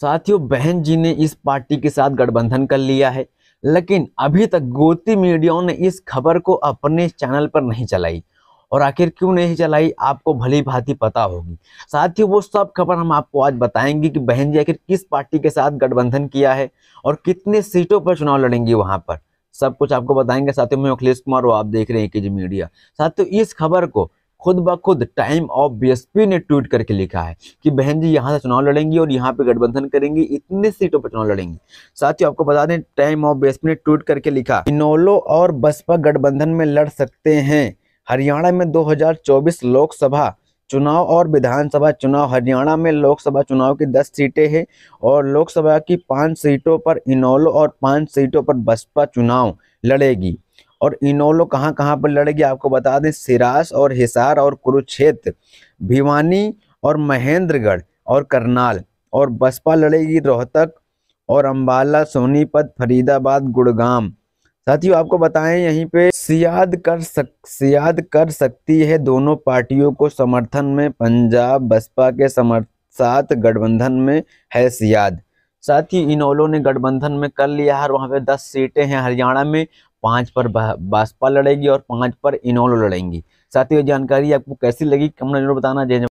साथियों बहन जी ने इस पार्टी के साथ गठबंधन कर लिया है लेकिन अभी तक गोती मीडिया ने इस खबर को अपने चैनल पर नहीं चलाई और आखिर क्यों नहीं चलाई आपको भली भांति पता होगी साथ ही वो सब खबर हम आपको आज बताएंगे कि बहन जी आखिर किस पार्टी के साथ गठबंधन किया है और कितने सीटों पर चुनाव लड़ेंगी वहाँ पर सब कुछ आपको बताएंगे साथियों में अखिलेश कुमार वो आप देख रहे हैं कि जी मीडिया साथियों इस खबर को खुद ब खुद टाइम ऑफ बीएसपी ने ट्वीट करके लिखा है कि बहन जी यहाँ से चुनाव लड़ेंगी और यहाँ पे गठबंधन करेंगी इतने सीटों पर चुनाव लड़ेंगी साथ ही आपको बता दें टाइम ऑफ बीएसपी ने ट्वीट करके लिखा इनोलो और बसपा गठबंधन में लड़ सकते हैं हरियाणा में दो लोकसभा चुनाव और विधानसभा चुनाव हरियाणा में लोकसभा चुनाव की दस सीटें हैं और लोकसभा की पाँच सीटों पर इनोलो और पाँच सीटों पर बसपा चुनाव लड़ेगी और इनोलो कहाँ कहाँ पर लड़ेगी आपको बता दें सिरास और हिसार और कुरुक्षेत्र भिवानी और महेंद्रगढ़ और करनाल और बसपा लड़ेगी रोहतक और अम्बाला सोनीपत फरीदाबाद गुड़गाम साथियों आपको बताएं यहीं पे सियाद कर सक सियाद कर सकती है दोनों पार्टियों को समर्थन में पंजाब बसपा के समर्थ साथ गठबंधन में है सियाद साथ ही इनोलो ने गठबंधन में कर लिया है और वहाँ पे दस सीटें हैं हरियाणा में पाँच पर बासपा लड़ेगी और पाँच पर इनोलो लड़ेंगी साथ ही जानकारी आपको कैसी लगी कमेंट जरूर बताना जय